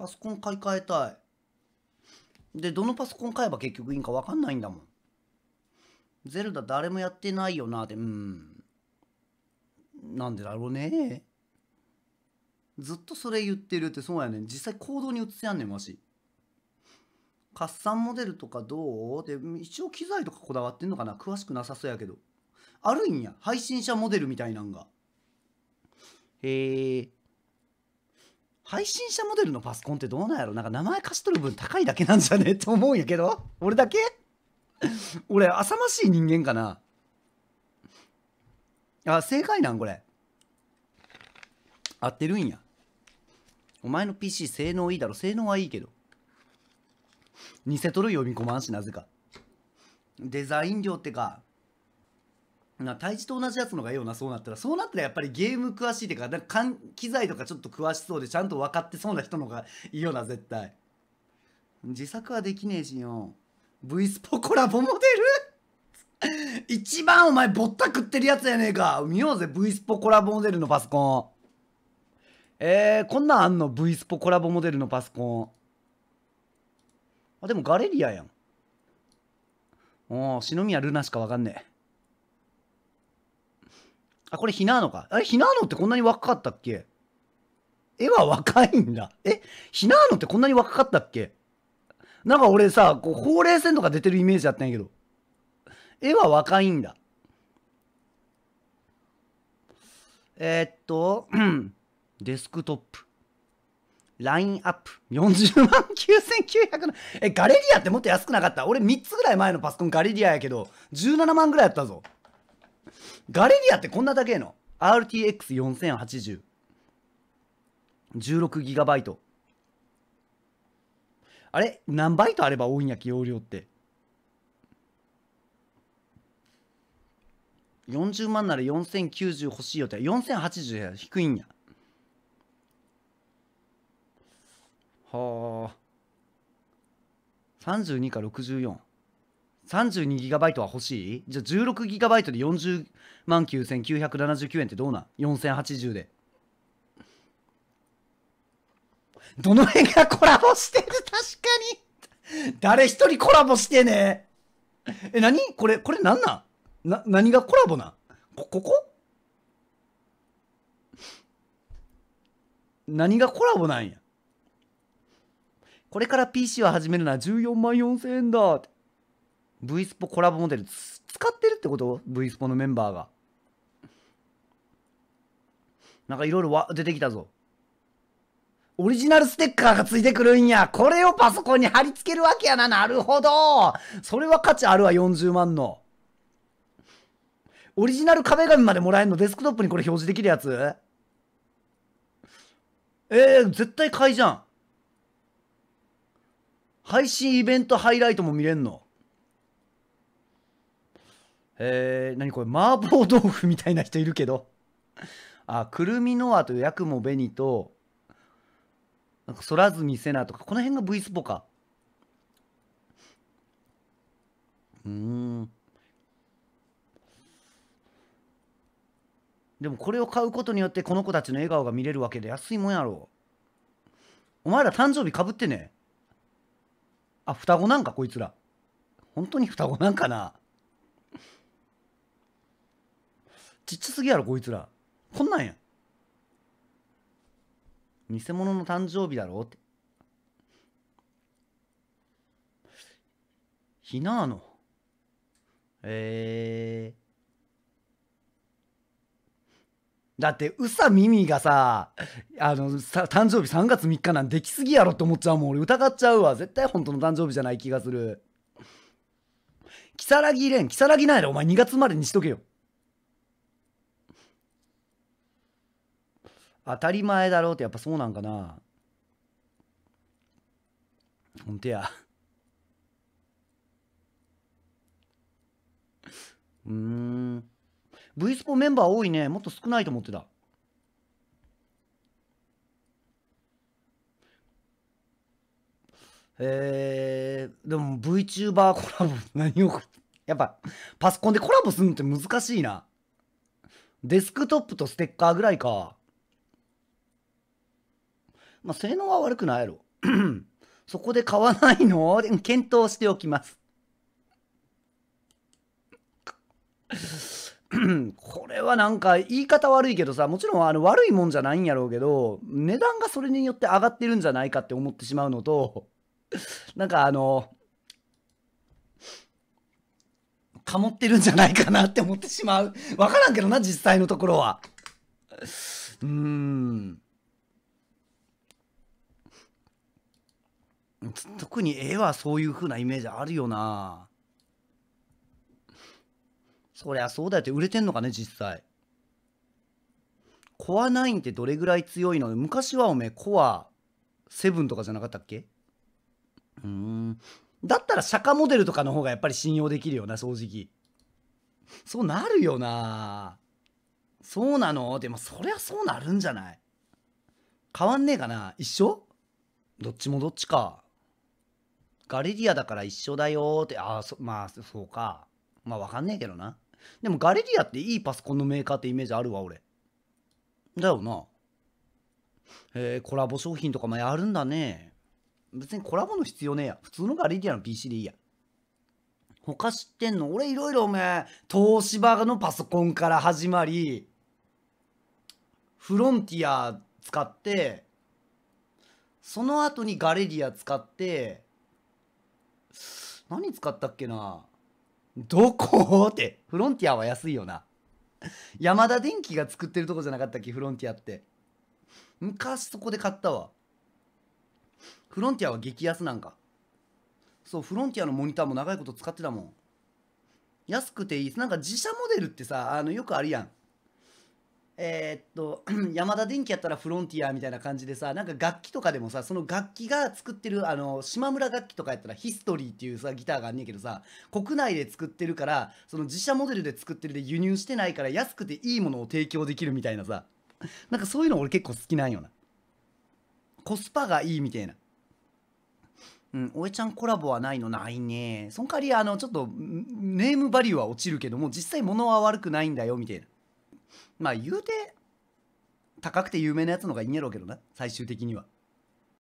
パソコン買い替えたい。で、どのパソコン買えば結局いいんかわかんないんだもん。ゼルダ誰もやってないよなって、うん。なんでだろうね。ずっとそれ言ってるってそうやねん。実際行動に移せやんねん、わし。カッサンモデルとかどうって、一応機材とかこだわってんのかな詳しくなさそうやけど。あるんや。配信者モデルみたいなんが。へえ。配信者モデルのパソコンってどうなんやろなんか名前貸し取る分高いだけなんじゃねと思うんやけど俺だけ俺浅ましい人間かなあ正解なんこれ合ってるんやお前の PC 性能いいだろ性能はいいけど偽取る読み込まんしなぜかデザイン料ってかな対峙と同じやつのがいいよなそうなったらそうなったらやっぱりゲーム詳しいっていうかなんか機材とかちょっと詳しそうでちゃんと分かってそうな人のがいいよな絶対自作はできねえしよ V スポコラボモデル 一番お前ぼったくってるやつやねえか見ようぜ V スポコラボモデルのパソコンえー、こんなんあんの V スポコラボモデルのパソコンあでもガレリアやんおお篠宮ルナしかわかんねえあ、これひなのか。あれ、ひなのってこんなに若かったっけ絵は若いんだ。え、ひなのってこんなに若かったっけなんか俺さ、こう、ほうれい線とか出てるイメージだったんやけど。絵は若いんだ。えー、っと、デスクトップ。ラインアップ。40万9900の。え、ガレリアってもっと安くなかった俺3つぐらい前のパソコンガレリアやけど、17万ぐらいやったぞ。ガレリアってこんなだけの RTX4080 16GB あれ何バイトあれば多いんやっ容量って40万なら4090欲しいよって4080や低いんやはあ32か64 32GB は欲しいじゃあ 16GB で40万9979円ってどうなん ?4080 で。どの辺がコラボしてる 確かに誰一人コラボしてねえ。何これ、これ何なんな、何がコラボなこ、ここ何がコラボなんやこれから PC を始めるなは14万4000円だって。V スポコラボモデル使ってるってこと ?V スポのメンバーが。なんかいろいろ出てきたぞ。オリジナルステッカーがついてくるんや。これをパソコンに貼り付けるわけやな。なるほど。それは価値あるわ、40万の。オリジナル壁紙までもらえるのデスクトップにこれ表示できるやつえー、絶対買いじゃん。配信イベントハイライトも見れんのえー、何これ、麻婆豆腐みたいな人いるけど。あ、くるみのあとヤクモベニと、なんかずみせなとか、この辺が V スポか。うーん。でもこれを買うことによってこの子たちの笑顔が見れるわけで安いもんやろ。お前ら誕生日かぶってね。あ、双子なんかこいつら。本当に双子なんかなちっちゃすぎやろこいつらこんなんや偽物の誕生日だろってひなのえーだって、うさ耳がさ、あの、誕生日3月3日なんできすぎやろって思っちゃうもん。俺疑っちゃうわ。絶対本当の誕生日じゃない気がする。如月蓮、如月ないやろ。お前2月までにしとけよ。当たり前だろうってやっぱそうなんかな本当やうん V スポメンバー多いねもっと少ないと思ってたえー、でも VTuber コラボ何をやっぱパソコンでコラボするのって難しいなデスクトップとステッカーぐらいかまあ、性能は悪くないやろ。そこで買わないの 検討しておきます。これはなんか言い方悪いけどさ、もちろんあの悪いもんじゃないんやろうけど、値段がそれによって上がってるんじゃないかって思ってしまうのと、なんかあの、かもってるんじゃないかなって思ってしまう。わからんけどな、実際のところは。うーん。特に絵はそういう風なイメージあるよなそりゃそうだよって売れてんのかね実際コア9ってどれぐらい強いの昔はおめえコア7とかじゃなかったっけうーんだったら釈迦モデルとかの方がやっぱり信用できるよな正直そうなるよなそうなのでもそりゃそうなるんじゃない変わんねえかな一緒どっちもどっちか。ガレリアだから一緒だよって、ああ、まあ、そうか。まあ、わかんねえけどな。でも、ガレリアっていいパソコンのメーカーってイメージあるわ、俺。だよな。えー、コラボ商品とかもやるんだね。別にコラボの必要ねえや。普通のガレリアの PC でいいや。他知ってんの俺いろいろおめえ、東芝のパソコンから始まり、フロンティア使って、その後にガレリア使って、何使ったっけなどこって。フロンティアは安いよな。山田電機が作ってるとこじゃなかったっけフロンティアって。昔そこで買ったわ。フロンティアは激安なんか。そう、フロンティアのモニターも長いこと使ってたもん。安くていい。なんか自社モデルってさ、あの、よくあるやん。えー、っと、山田電機やったらフロンティアみたいな感じでさ、なんか楽器とかでもさ、その楽器が作ってる、あの、島村楽器とかやったらヒストリーっていうさ、ギターがあんねんけどさ、国内で作ってるから、その自社モデルで作ってるで輸入してないから安くていいものを提供できるみたいなさ、なんかそういうの俺結構好きなんよな。コスパがいいみたいな。うん、おえちゃんコラボはないのないね。その代わり、あの、ちょっと、ネームバリューは落ちるけども、実際物は悪くないんだよ、みたいな。まあ言うて高くて有名なやつの方がいいんやろうけどな最終的には